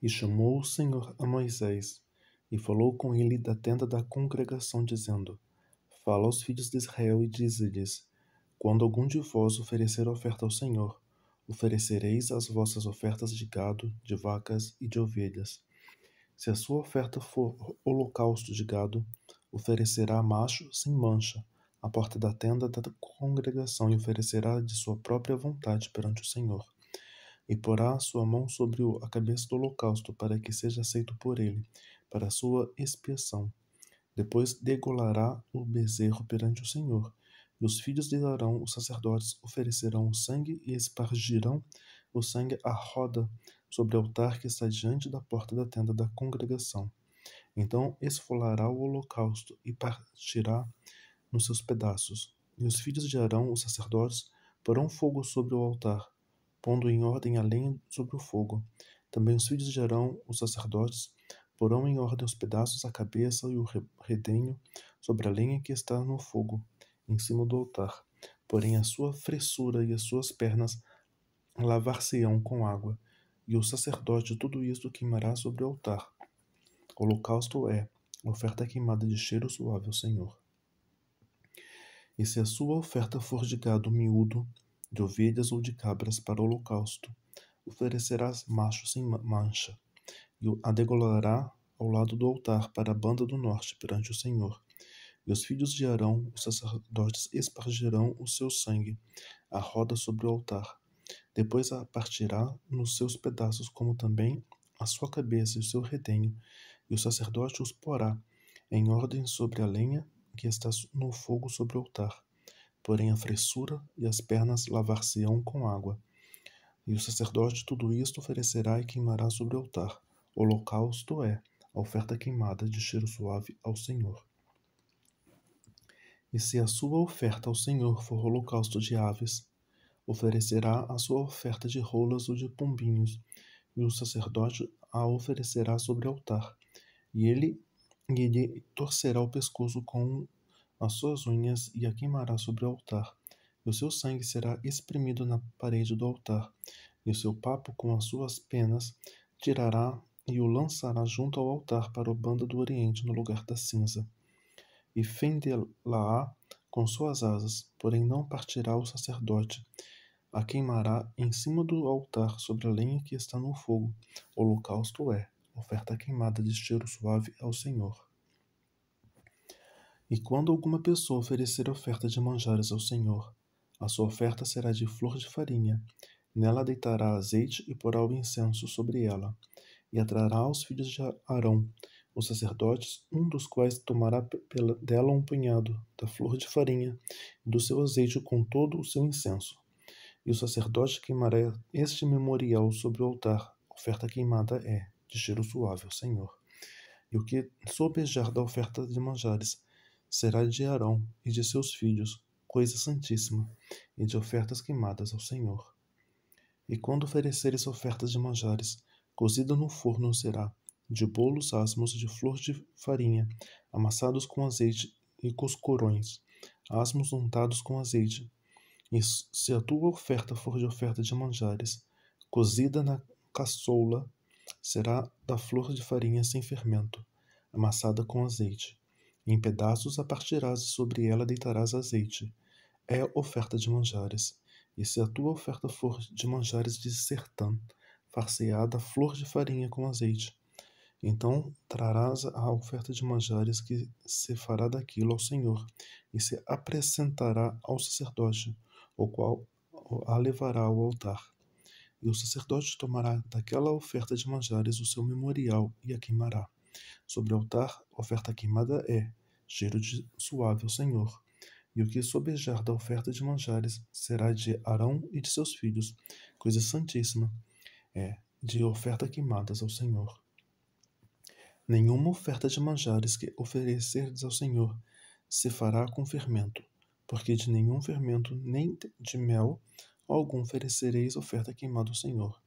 E chamou o Senhor a Moisés, e falou com ele da tenda da congregação, dizendo: Fala aos filhos de Israel e dize-lhes: Quando algum de vós oferecer oferta ao Senhor, oferecereis as vossas ofertas de gado, de vacas e de ovelhas. Se a sua oferta for holocausto de gado, oferecerá macho sem mancha à porta da tenda da congregação e oferecerá de sua própria vontade perante o Senhor e porá sua mão sobre a cabeça do holocausto, para que seja aceito por ele, para sua expiação. Depois degolará o bezerro perante o Senhor. E os filhos de Arão, os sacerdotes, oferecerão o sangue e espargirão o sangue à roda sobre o altar que está diante da porta da tenda da congregação. Então esfolará o holocausto e partirá nos seus pedaços. E os filhos de Arão, os sacerdotes, porão fogo sobre o altar pondo em ordem a lenha sobre o fogo. Também os filhos de Arão, os sacerdotes, porão em ordem os pedaços, a cabeça e o redenho sobre a lenha que está no fogo, em cima do altar. Porém, a sua fressura e as suas pernas lavar-se-ão com água, e o sacerdote tudo isto queimará sobre o altar. O holocausto é oferta queimada de cheiro suave ao Senhor. E se a sua oferta for de gado miúdo, de ovelhas ou de cabras para o holocausto. Oferecerás macho sem mancha, e a degolará ao lado do altar para a banda do norte perante o Senhor. E os filhos de Arão, os sacerdotes, espargirão o seu sangue, a roda sobre o altar. Depois a partirá nos seus pedaços, como também a sua cabeça e o seu retenho, e o sacerdote os porá em ordem sobre a lenha que está no fogo sobre o altar porém a fressura e as pernas lavar-se-ão com água. E o sacerdote tudo isto oferecerá e queimará sobre o altar. Holocausto é a oferta queimada de cheiro suave ao Senhor. E se a sua oferta ao Senhor for holocausto de aves, oferecerá a sua oferta de rolas ou de pombinhos, e o sacerdote a oferecerá sobre o altar, e ele, e ele torcerá o pescoço com as suas unhas e a queimará sobre o altar, e o seu sangue será espremido na parede do altar, e o seu papo com as suas penas tirará e o lançará junto ao altar para o bando do Oriente no lugar da cinza. E fendê-la-á com suas asas, porém não partirá o sacerdote. A queimará em cima do altar sobre a lenha que está no fogo. O holocausto é oferta queimada de cheiro suave ao Senhor. E quando alguma pessoa oferecer oferta de manjares ao Senhor, a sua oferta será de flor de farinha. Nela deitará azeite e porá o incenso sobre ela, e atrará aos filhos de Arão, os sacerdotes, um dos quais tomará pela, dela um punhado da flor de farinha e do seu azeite com todo o seu incenso. E o sacerdote queimará este memorial sobre o altar. A oferta queimada é de cheiro suave ao Senhor. E o que sobejar da oferta de manjares será de Arão e de seus filhos, coisa santíssima, e de ofertas queimadas ao Senhor. E quando ofereceres ofertas de manjares, cozida no forno será, de bolos asmos de flor de farinha, amassados com azeite e coscorões, asmos untados com azeite. E se a tua oferta for de oferta de manjares, cozida na caçoula, será da flor de farinha sem fermento, amassada com azeite. Em pedaços a partirás e sobre ela deitarás azeite. É oferta de manjares. E se a tua oferta for de manjares de sertã, farceada flor de farinha com azeite. Então trarás a oferta de manjares que se fará daquilo ao Senhor, e se apresentará ao sacerdote, o qual a levará ao altar. E o sacerdote tomará daquela oferta de manjares o seu memorial e a queimará. Sobre o altar, oferta queimada é cheiro de suave ao Senhor. E o que sobejar da oferta de manjares será de Arão e de seus filhos, coisa santíssima, é, de oferta queimadas ao Senhor. Nenhuma oferta de manjares que oferecerdes ao Senhor se fará com fermento, porque de nenhum fermento, nem de mel algum oferecereis oferta queimada ao Senhor.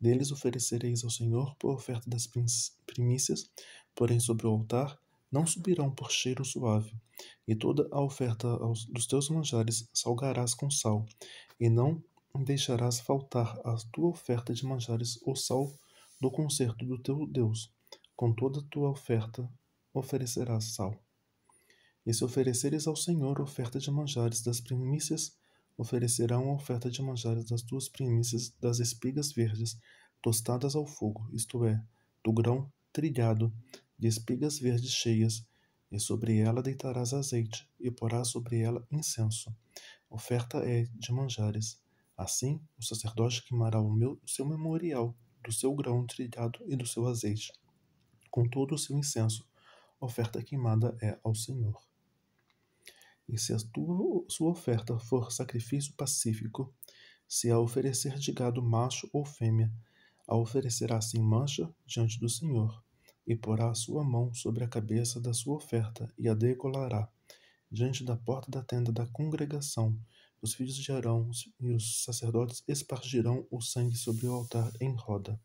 Deles oferecereis ao Senhor por oferta das primícias, porém sobre o altar não subirão por cheiro suave, e toda a oferta dos teus manjares salgarás com sal, e não deixarás faltar a tua oferta de manjares o sal do concerto do teu Deus. Com toda a tua oferta oferecerás sal. E se ofereceres ao Senhor oferta de manjares das primícias, oferecerá uma oferta de manjares das tuas primícias das espigas verdes, tostadas ao fogo, isto é, do grão trilhado, de espigas verdes cheias, e sobre ela deitarás azeite, e porás sobre ela incenso. Oferta é de manjares. Assim, o sacerdote queimará o meu, seu memorial, do seu grão trilhado e do seu azeite, com todo o seu incenso. Oferta queimada é ao Senhor. E se a tua, sua oferta for sacrifício pacífico, se a oferecer de gado macho ou fêmea, a oferecerá sem mancha diante do Senhor e porá a sua mão sobre a cabeça da sua oferta, e a decolará, diante da porta da tenda da congregação. Os filhos de Arão e os sacerdotes espargirão o sangue sobre o altar em roda.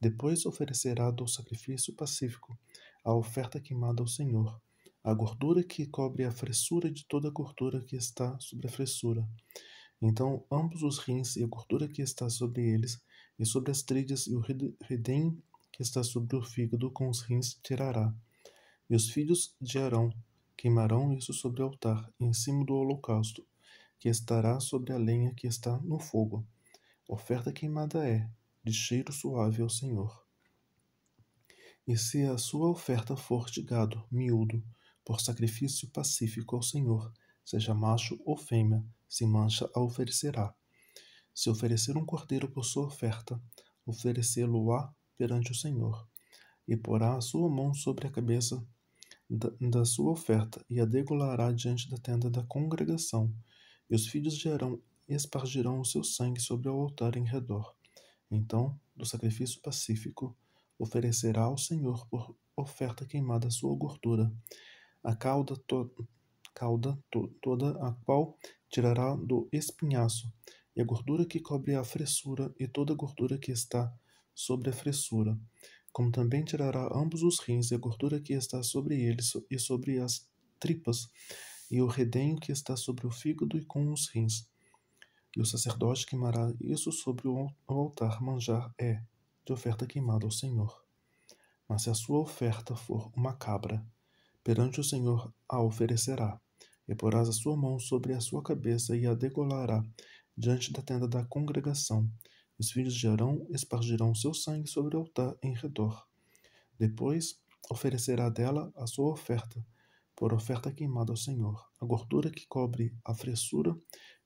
Depois oferecerá do sacrifício pacífico a oferta queimada ao Senhor, a gordura que cobre a fressura de toda a gordura que está sobre a fressura. Então, ambos os rins e a gordura que está sobre eles, e sobre as trilhas e o redem que está sobre o fígado com os rins tirará. E os filhos de Arão queimarão isso sobre o altar, em cima do holocausto, que estará sobre a lenha que está no fogo. Oferta queimada é, de cheiro suave ao Senhor. E se a sua oferta for de gado, miúdo, por sacrifício pacífico ao Senhor, seja macho ou fêmea, se mancha a oferecerá. Se oferecer um cordeiro por sua oferta, oferecê-lo-á perante o Senhor, e porá a sua mão sobre a cabeça da, da sua oferta, e a degolará diante da tenda da congregação, e os filhos de Arão espargirão o seu sangue sobre o altar em redor. Então, do sacrifício pacífico, oferecerá ao Senhor por oferta queimada a sua gordura, a cauda, to cauda to toda a qual tirará do espinhaço, e a gordura que cobre a fressura, e toda a gordura que está sobre a fressura, como também tirará ambos os rins e a gordura que está sobre eles e sobre as tripas, e o redenho que está sobre o fígado e com os rins. E o sacerdote queimará isso sobre o altar manjar é, de oferta queimada ao Senhor. Mas se a sua oferta for uma cabra, perante o Senhor a oferecerá, e porás a sua mão sobre a sua cabeça e a degolará diante da tenda da congregação, os filhos de Arão espargirão seu sangue sobre o altar em redor. Depois oferecerá dela a sua oferta, por oferta queimada ao Senhor, a gordura que cobre a fressura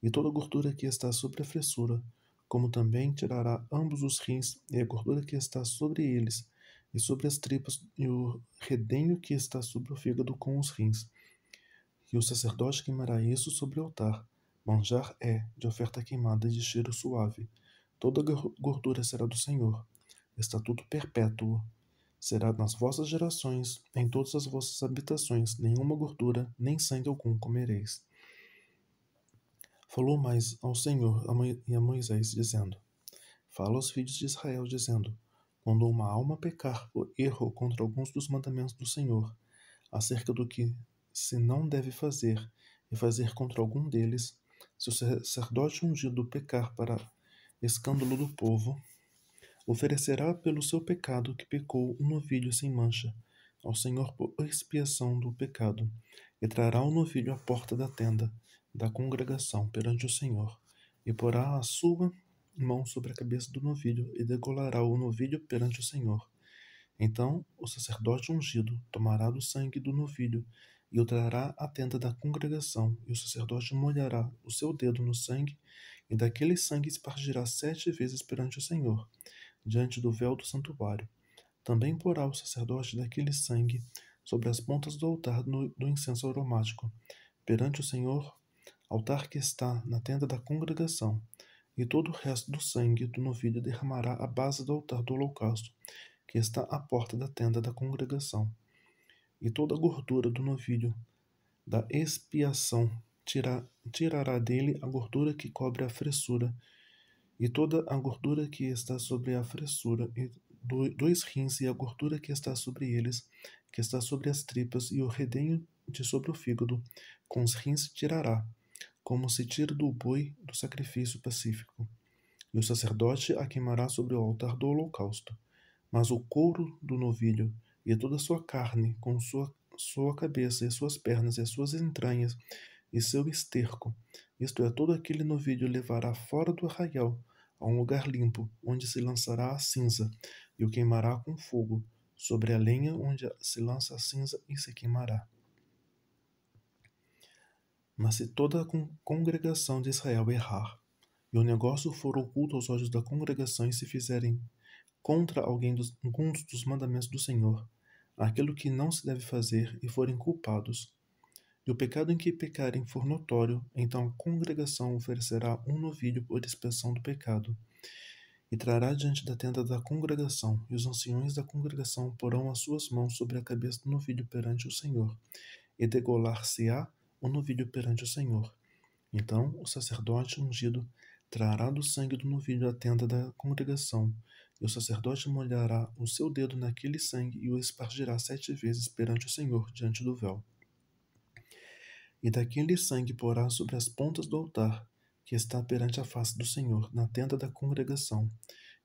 e toda a gordura que está sobre a fressura, como também tirará ambos os rins e a gordura que está sobre eles, e sobre as tripas e o redenho que está sobre o fígado com os rins. E o sacerdote queimará isso sobre o altar. Manjar é de oferta queimada de cheiro suave. Toda gordura será do Senhor. Estatuto perpétuo. Será nas vossas gerações, em todas as vossas habitações, nenhuma gordura, nem sangue algum comereis. Falou mais ao Senhor e a Moisés, dizendo: Fala aos filhos de Israel, dizendo: Quando uma alma pecar ou erro contra alguns dos mandamentos do Senhor, acerca do que se não deve fazer e fazer contra algum deles, se o sacerdote ungido pecar para escândalo do povo, oferecerá pelo seu pecado que pecou um novilho sem mancha ao Senhor por expiação do pecado, e trará o novilho à porta da tenda da congregação perante o Senhor, e porá a sua mão sobre a cabeça do novilho e degolará o novilho perante o Senhor. Então o sacerdote ungido tomará do sangue do novilho e o trará à tenda da congregação, e o sacerdote molhará o seu dedo no sangue e daquele sangue espargirá sete vezes perante o Senhor, diante do véu do santuário. Também porá o sacerdote daquele sangue sobre as pontas do altar do incenso aromático, perante o Senhor, altar que está na tenda da congregação, e todo o resto do sangue do novilho derramará à base do altar do holocausto, que está à porta da tenda da congregação, e toda a gordura do novilho da expiação tira, tirará dele a gordura que cobre a fressura, e toda a gordura que está sobre a fressura, e do, dois rins, e a gordura que está sobre eles, que está sobre as tripas, e o redenho de sobre o fígado, com os rins tirará, como se tira do boi do sacrifício pacífico. E o sacerdote a queimará sobre o altar do holocausto. Mas o couro do novilho, e toda a sua carne, com sua, sua cabeça, e suas pernas, e suas entranhas, e seu esterco, isto é, todo aquele novilho levará fora do arraial, a um lugar limpo, onde se lançará a cinza, e o queimará com fogo, sobre a lenha onde se lança a cinza e se queimará. Mas se toda a congregação de Israel errar, e o negócio for oculto aos olhos da congregação e se fizerem contra alguém dos, alguns dos mandamentos do Senhor, aquilo que não se deve fazer e forem culpados, e o pecado em que pecarem for notório, então a congregação oferecerá um novilho por expiação do pecado, e trará diante da tenda da congregação, e os anciões da congregação porão as suas mãos sobre a cabeça do novilho perante o Senhor, e degolar-se-á o novilho perante o Senhor. Então o sacerdote ungido trará do sangue do novilho à tenda da congregação, e o sacerdote molhará o seu dedo naquele sangue e o espargirá sete vezes perante o Senhor diante do véu e daquele sangue porá sobre as pontas do altar que está perante a face do Senhor, na tenda da congregação,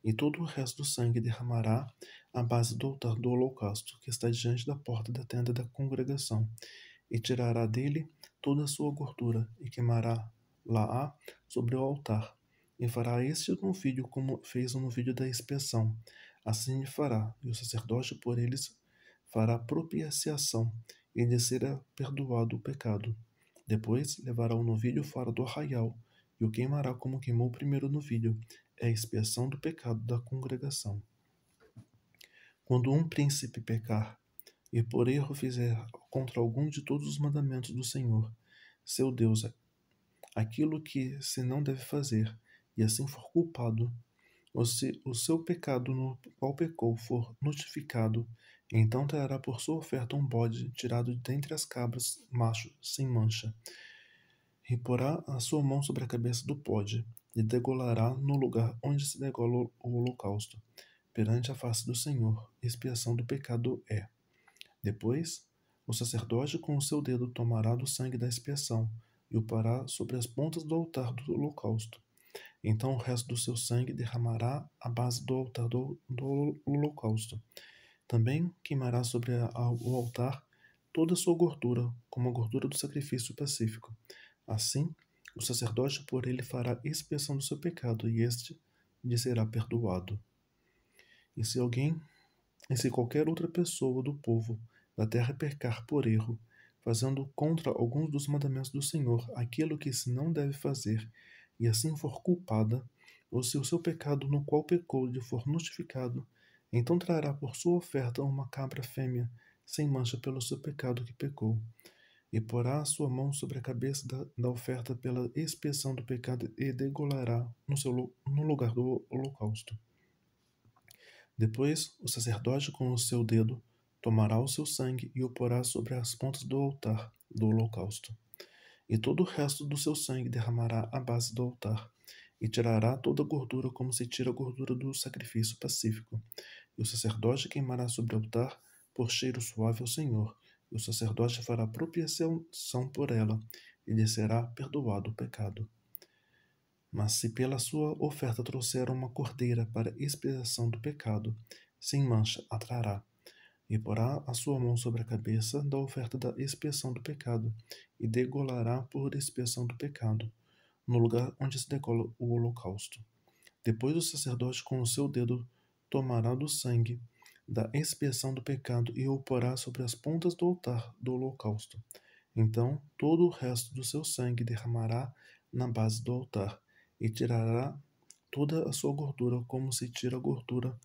e todo o resto do sangue derramará à base do altar do holocausto, que está diante da porta da tenda da congregação, e tirará dele toda a sua gordura, e queimará lá sobre o altar, e fará este no vídeo como fez no vídeo da expiação. Assim fará, e o sacerdote por eles fará propiciação, e lhe será perdoado o pecado. Depois levará o novilho fora do arraial e o queimará como queimou o primeiro novilho. É a expiação do pecado da congregação. Quando um príncipe pecar e por erro fizer contra algum de todos os mandamentos do Senhor, seu Deus, aquilo que se não deve fazer, e assim for culpado, ou se o seu pecado no qual pecou for notificado, então trará por sua oferta um bode tirado dentre as cabras, macho, sem mancha, e porá a sua mão sobre a cabeça do bode, e degolará no lugar onde se degola o holocausto, perante a face do Senhor, expiação do pecado é. Depois, o sacerdote com o seu dedo tomará do sangue da expiação, e o porá sobre as pontas do altar do holocausto. Então o resto do seu sangue derramará à base do altar do, do holocausto também queimará sobre a, o altar toda a sua gordura, como a gordura do sacrifício pacífico. Assim, o sacerdote por ele fará expiação do seu pecado, e este lhe será perdoado. E se alguém, e se qualquer outra pessoa do povo da terra pecar por erro, fazendo contra alguns dos mandamentos do Senhor aquilo que se não deve fazer, e assim for culpada, ou se o seu pecado no qual pecou lhe for notificado, então trará por sua oferta uma cabra fêmea, sem mancha pelo seu pecado que pecou, e porá a sua mão sobre a cabeça da, da oferta pela expiação do pecado e degolará no, seu, no lugar do holocausto. Depois, o sacerdote com o seu dedo tomará o seu sangue e o porá sobre as pontas do altar do holocausto, e todo o resto do seu sangue derramará à base do altar e tirará toda a gordura como se tira a gordura do sacrifício pacífico. E o sacerdote queimará sobre o altar por cheiro suave ao Senhor, e o sacerdote fará propiciação por ela, e lhe será perdoado o pecado. Mas se pela sua oferta trouxer uma cordeira para expiação do pecado, sem mancha atrará, e porá a sua mão sobre a cabeça da oferta da expiação do pecado, e degolará por expiação do pecado no lugar onde se decola o holocausto. Depois o sacerdote com o seu dedo tomará do sangue da expiação do pecado e o porá sobre as pontas do altar do holocausto. Então todo o resto do seu sangue derramará na base do altar e tirará toda a sua gordura como se tira a gordura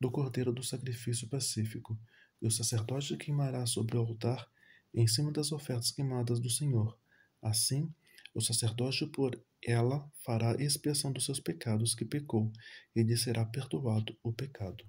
do cordeiro do sacrifício pacífico. E o sacerdote queimará sobre o altar em cima das ofertas queimadas do Senhor. Assim, o sacerdote por ela fará expiação dos seus pecados que pecou, e lhe será perdoado o pecado.